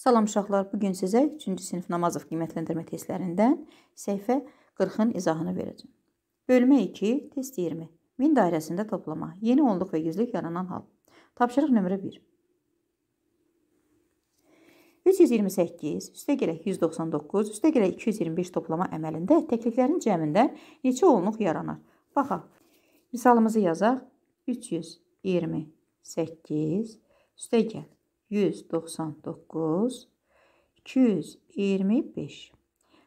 Salam uşaqlar, bu gün sizə 3-cü sinif Namazov qiymətləndirmə testlərindən səhifə 40-ın izahını verəcəm. Bölmə 2, test 20. Min dairəsində toplama. Yeni onluq və yüzlük yaranan hal. Tapşırıq nömrə 1. 328 üstə gələk 199 üstə gələk 225 toplama əməlində təkliflərin cəmində neçə onluq yaranar? Baxaq. Misalımızı yazaq. 328 üstə gəl 199, 225.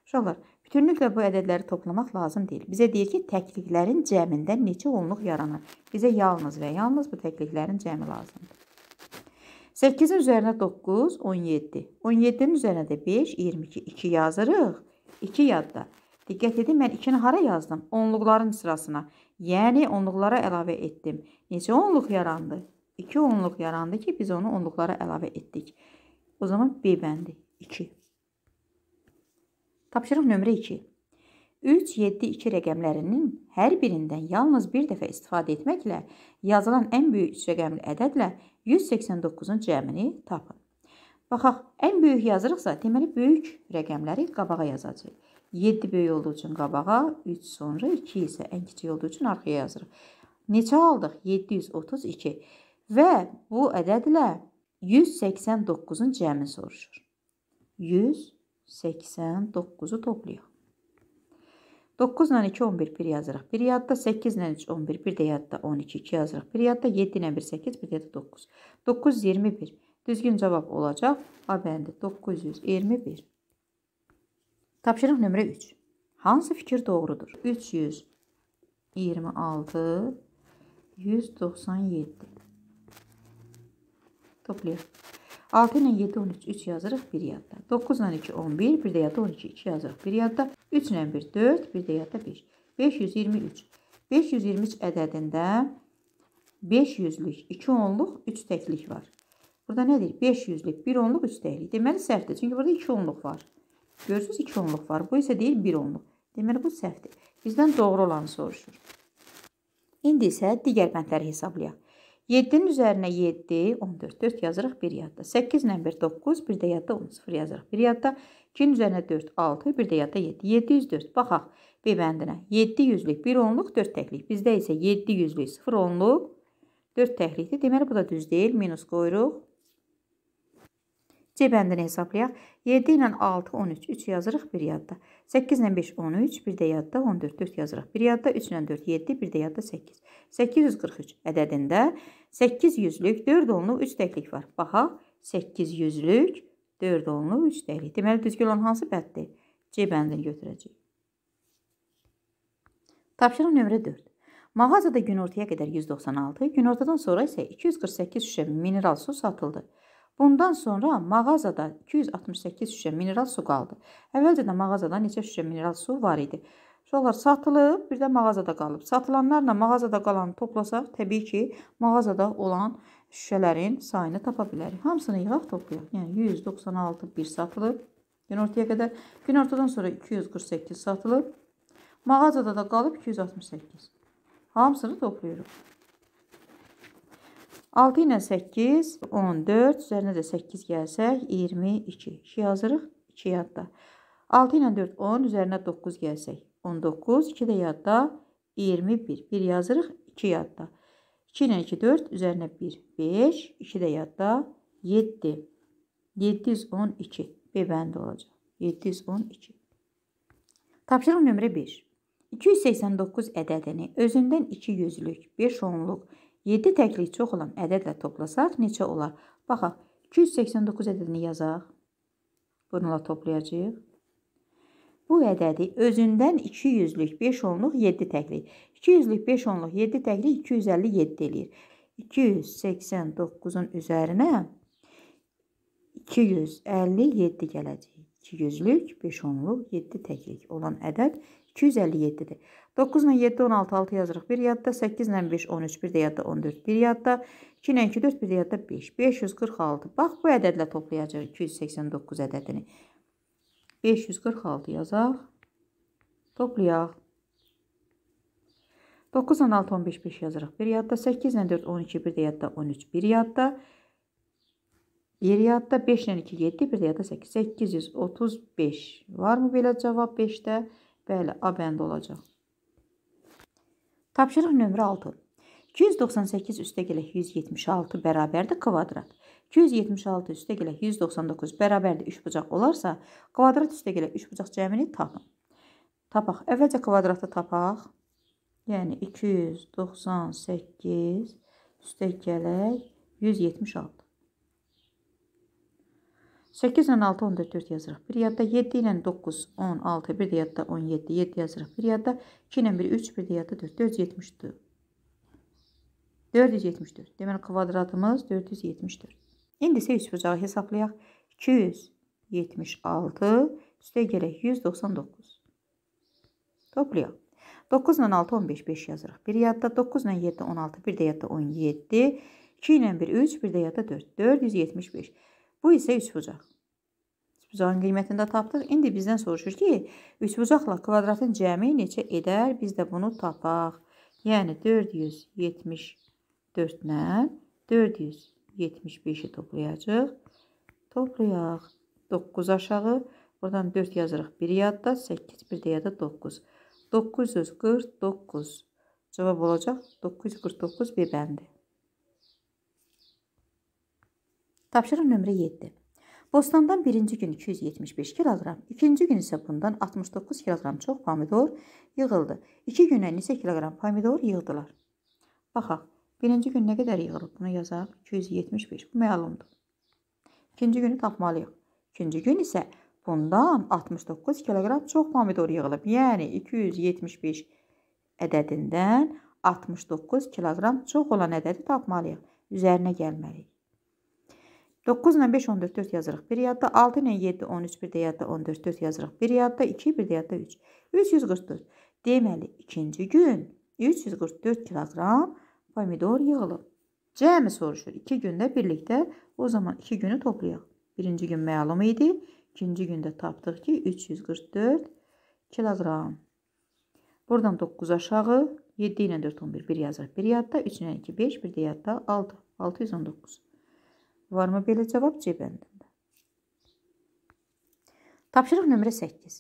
Uşaqlar, bütünlüklə bu ədədləri toplamaq lazım deyil. Bizə deyir ki, təkliklərin cəmindən neçə onluq yaranır? Bizə yalnız və yalnız bu təkliklərin cəmi lazımdır. 8-in üzərinə 9, 17. 17-nin üzərinə də 5, 22. 2 yazırıq. 2 yadda. Diqqət edin, mən 2-ni hara yazdım? Onluqların sırasına. Yəni, onluqlara əlavə etdim. Necə onluq yarandı? 2 onluq yarandı ki, biz onu onluqlara əlavə etdik. O zaman B bəndi 2. Tapşırıq nömrə 2. 3, 7, 2 rəqəmlərinin hər birindən yalnız bir dəfə istifadə etməklə yazılan ən böyük 3 rəqəmli ədədlə 189-un cəmini tapın. Baxaq, ən böyük yazırıqsa, deməli böyük rəqəmləri qabağa yazacağıq. 7 böyük olduğu üçün qabağa, 3 sonra, 2 isə ən kiçik olduğu üçün arxaya yazırıq. Neçə aldıq? 732 və bu ədədlə 189-un cəmini soruşur. 189-u toplayaq. 9 ilə 2, 11, 1 yazırıq. 1 yadda 8 ilə 3, 11, 1 də yadda 12, 2 yazırıq. 1 yadda 7 ilə 1, 8, 1 də yadda 9. 9, 21. Düzgün cavab olacaq. A bəndi 921. Tapşırıq nömrə 3. Hansı fikir doğrudur? 326, 197 toplayır. 6 ilə 7 13 3 yazırıq, 1 yadda. 9 ilə 2 11, bir də yadda 12, 2 yazırıq, 1 yadda. 3 ilə 1 4, bir də yadda 5. 523. 523 ədədində 500-lük 2 onluq 3 təklik var. Burada nədir? 500-lük 1 onluq 3 təklik. Deməli səhvdir. Çünki burada 2 onluq var. Görürsünüz 2 onluq var. Bu isə deyil 1 onluq. Deməli bu səhvdir. Bizdən doğru olanı soruşur. İndi isə digər bəndləri hesablayaq. 7-nin üzərinə 7, 14, 4 yazırıq, 1 yadda. 8 ilə 1, 9, 1 də yadda 10, 0 yazırıq, 1 yadda. 2-nin üzərinə 4, 6, 1 də yadda 7, 704. Baxaq, B bəndinə 700-lük 1 onluq, 4 təklik. Bizdə isə 700-lük 0 onluq, 4 təklikdir. Deməli, bu da düz deyil, minus qoyuruq. C bəndini hesablayaq. 7 ilə 6, 13, 3 yazırıq, 1 yadda. 8 ilə 5, 13, 1 də yadda, 14, 4 yazırıq, 1 yadda. 3 ilə 4, 7, 1 də yadda, 8. 843 ədədində 8 yüzlük 4 onlu 3 təklik var. Baxaq, 8 yüzlük 4 onlu 3 təklik. Deməli, düzgün olan hansı bəddir? C bəndini götürəcək. Tapşırıq nömrə 4. Mağazada günortaya qədər 196, günortadan sonra isə 248 şüşə mineral su satıldı. Bundan sonra mağazada 268 şüşə mineral su qaldı. Əvvəlcə də mağazada neçə şüşə mineral su var idi. Sonra satılıb, bir də mağazada qalıb. Satılanlarla mağazada qalanı toplasaq, təbii ki, mağazada olan şüşələrin sayını tapa bilərik. Hamısını yığaq toplayaq. Yəni 196 bir satılıb günortaya qədər. Günortadan sonra 248 satılıb. Mağazada da qalıb 268. Hamısını toplayırıq. 6 ilə 8, 14, üzərinə də 8 gəlsək, 22. Şi yazırıq, 2 yadda. 6 ilə 4, 10, üzərinə 9 gəlsək, 19, 2 də yadda, 21. 1 yazırıq, 2 yadda. 2 ilə 2, 4, üzərinə 1, 5, 2 də yadda, 7. 712. B bəndi olacaq. 712. Tapşırıq nömrə 1. 289 ədədini özündən 2 yüzlük, 5 onluq, 7 təklik çox olan ədədlə toplasaq neçə olar? Baxaq, 289 ədədini yazaq. Bununla toplayacağıq. Bu ədədi özündən 200-lük 5 onluq 7 təklik. 200-lük 5 onluq 7 təklik 257 eləyir. 289-un üzərinə 257 gələcək. 200-lük 5 onluq 7 təklik olan ədəd 257-dir. 9 ilə 7, 16, 6 yazırıq. Bir yadda 8 ilə 5, 13, bir də yadda 14, bir yadda 2 ilə 2, 4, bir də yadda 5, 546. Bax, bu ədədlə toplayacaq 289 ədədini. 546 yazaq. Toplayaq. 9 ilə 6, 15, 5 yazırıq. Bir yadda 8 ilə 4, 12, bir də yadda 13, bir yadda 1 yadda 5 ilə 2, 7, bir də yadda 8, 835. Varmı belə cavab 5-də? Bəli, A bəndi olacaq. Tapşırıq nömrə 6. 298 üstə gələk 176 bərabərdir kvadrat. 276 üstə gələk 199 bərabərdir 3 bucaq olarsa, kvadrat üstə gələk 3 bucaq cəmini tapın. Tapaq. Əvvəlcə kvadratı tapaq. Yəni 298 üstə gələk 176. 8 ilə 6, 14, 4 yazırıq. Bir yadda 7 ilə 9, 10, 6, bir də yadda 17, 7 yazırıq. Bir yadda 2 ilə 1, 3, bir də yadda 4, 474. 474. Deməli, kvadratımız 474. İndi isə 3 bucağı hesablayaq. 276 üstə gələk 199. Toplayaq. 9 ilə 6, 15, 5 yazırıq. Bir yadda 9 ilə 7, 16, bir də yadda 17, 2 ilə 1, 3, bir də yadda 4, 475. 475. Bu isə üçbucaq. Üçbucağın qiymətini də tapdıq. İndi bizdən soruşur ki, üçbucaqla kvadratın cəmi neçə edər? Biz də bunu tapaq. Yəni 474-lə 475-i toplayacaq. Toplayaq. 9 aşağı. Buradan 4 yazırıq. 1 yadda, 8, 1 də yadda 9. 949. Cavab olacaq 949 B bəndi. Tapşırıq nömrə 7. Bostandan birinci gün 275 kiloqram, ikinci gün isə bundan 69 kiloqram çox pomidor yığıldı. 2 günə neçə kiloqram pomidor yığdılar? Baxaq, birinci gün nə qədər yığılıb? Bunu yazaq, 275, bu məlumdur. İkinci günü tapmalıyıq. İkinci gün isə bundan 69 kiloqram çox pomidor yığılıb. Yəni 275 ədədindən 69 kiloqram çox olan ədədi tapmalıyıq. Üzərinə gəlməliyik. 9 ilə 5 14 4 yazırıq. 1 yadda 6 ilə 7 13 1 də yadda 14 4 yazırıq. 1 yadda 2 1 də yadda 3. 344. Deməli ikinci gün 344 kiloqram pomidor yığılıb. Cəmi soruşur. 2 gündə birlikdə o zaman 2 günü toplayaq. Birinci gün məlum idi. İkinci gündə tapdıq ki 344 kiloqram. Buradan 9 aşağı 7 ilə 4 11 1 yazırıq. 1 yadda 3 ilə 2 5 1 də yadda 6 619. Varmı belə cavab C bəndində? Tapşırıq nömrə 8.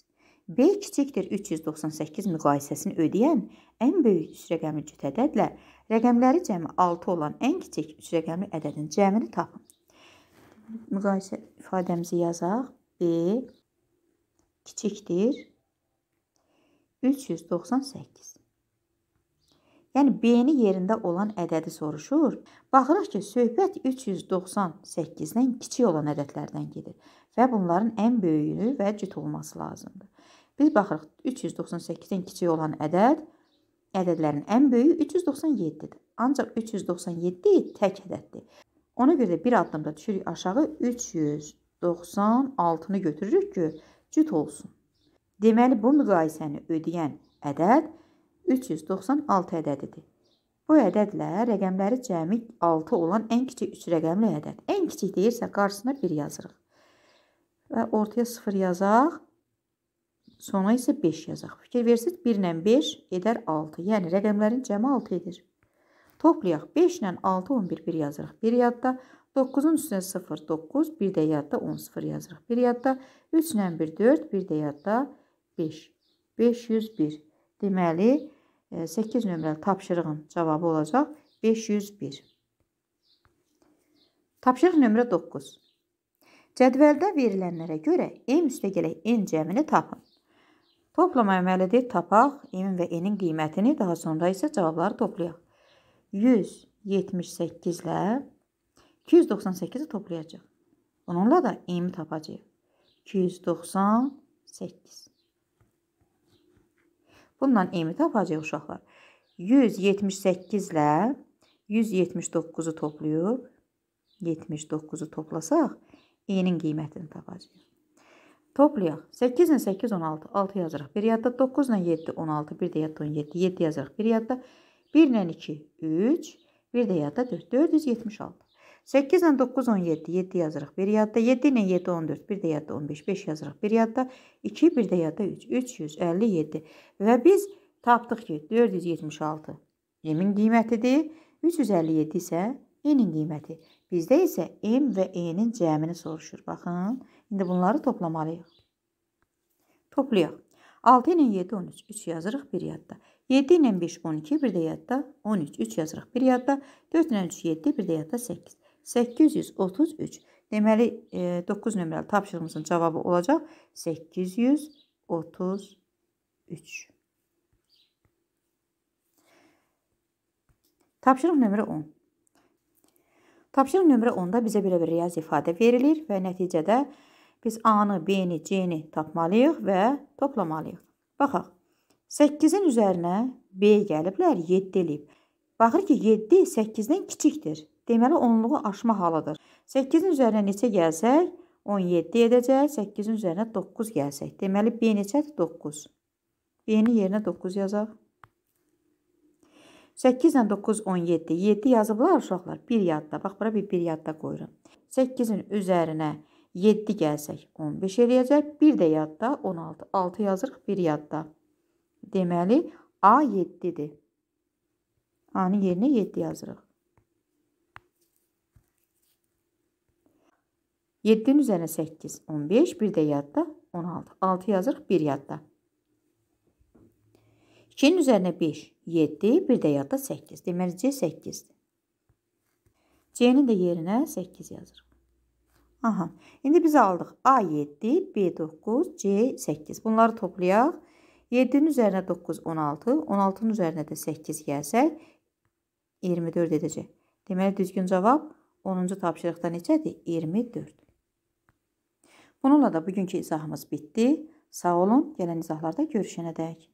B kiçikdir 398 müqayisəsini ödəyən ən böyük 3 rəqəmli cüt ədədlə rəqəmləri cəmi 6 olan ən kiçik 3 rəqəmli ədədin cəmini tapın. Müqayisə ifadəmizi yazaq. B kiçikdir 398. Yəni B-ni yerində olan ədədi soruşur. Baxırıq ki, söhbət 398-dən kiçik olan ədədlərdən gedir və bunların ən böyüyünü və cüt olması lazımdır. Biz baxırıq 398-dən kiçik olan ədəd ədədlərin ən böyüyü 397-dir. Ancaq 397 tək ədəddir. Ona görə də bir addımda düşürük aşağı 396-nı götürürük ki, cüt olsun. Deməli bu müqayisəni ödəyən ədəd 397 396 ədədidir. Bu ədədlə rəqəmləri cəmi 6 olan ən kiçik 3 rəqəmli ədəd. Ən kiçik deyirsə qarşısına 1 yazırıq. Və ortaya 0 yazaq. Sona isə 5 yazaq. Fikir versiniz 1 ilə 5 edər 6. Yəni rəqəmlərin cəmi 6 edir. Toplayaq 5 ilə 6 11 1 yazırıq. 1 yadda 9-un üstünə 0 9, 1 də yadda 10 0 yazırıq. 1 yadda 3 ilə 1 4, 1 də yadda 5. 501. Deməli, 8 e, nömrəli tapşırığın cavabı olacaq 501. Tapşırıq nömrə 9. Cədvəldə verilənlərə görə e M üstəgələk N cəmini tapın. Toplama əməlidir, tapaq, M və N-in qiymətini, daha sonra isə cavabları toplayaq. 178 ilə 298-i toplayacaq. Bununla da M-i tapacaq. 298. Bununla eyni tapacaq uşaqlar. 178 ilə 179-u toplayıb, 79-u toplasaq, e-nin qiymətini tapacaq. Toplayaq. 8 ilə 8, 16. 6 yazırıq. 1 yadda 9 ilə 7, 16. 1 də yadda 17. 7 yazırıq. 1 yadda 1 ilə 2, 3. 1 də yadda 4. 476. 8 ilə 9 17. 7 yazırıq bir yadda. 7 ilə 7 14. Bir də yadda 15. 5 yazırıq bir yadda. 2 bir də yadda 3. 357. Və biz tapdıq ki 476 M-in qiymətidir. 357 isə N-in qiyməti. Bizdə isə M və E-nin cəmini soruşur. Baxın, indi bunları toplamalıyıq. Toplayaq. 6 ilə 7 13. 3 yazırıq bir yadda. 7 ilə 5 12 bir də yadda 13. 3 yazırıq bir yadda. 4 ilə 3 7 bir də yadda 8. 833. Deməli, 9 e, nömrəli tapşırığımızın cavabı olacaq 833. Tapşırıq nömrə 10. Tapşırıq nömrə 10-da bizə belə bir riyazi ifadə verilir və nəticədə biz A-nı, B-ni, C-ni tapmalıyıq və toplamalıyıq. Baxaq, 8-in üzərinə B gəliblər, 7 eləyib. Baxır ki, 7 8-dən kiçikdir deməli onluğu aşma halıdır. 8-in üzərinə neçə gəlsək, 17 edəcək. 8-in üzərinə 9 gəlsək, deməli B neçədir? 9. B-ni yerinə 9 yazaq. 8 ilə 9 17. 7 yazıblar uşaqlar. 1 yadda. Bax bura bir 1 yadda qoyuram. 8-in üzərinə 7 gəlsək 15 eləyəcək. 1 də yadda 16. 6 yazırıq 1 yadda. Deməli A 7-dir. A-nın yerinə 7 yazırıq. 7-nin üzərinə 8, 15, bir də yadda 16. 6 yazırıq, 1 yadda. 2-nin üzərinə 5, 7, bir də yadda 8. Deməli, C 8-dir. C-nin də yerinə 8 yazırıq. Aha, indi biz aldıq A7, B9, C8. Bunları toplayaq. 7-nin üzərinə 9, 16. 16-nın üzərinə də 8 gəlsək, 24 edəcək. Deməli, düzgün cavab 10-cu tapşırıqda neçədir? 24. Bununla da bugünkü izahımız bitdi. Sağ olun, gələn izahlarda görüşənədək.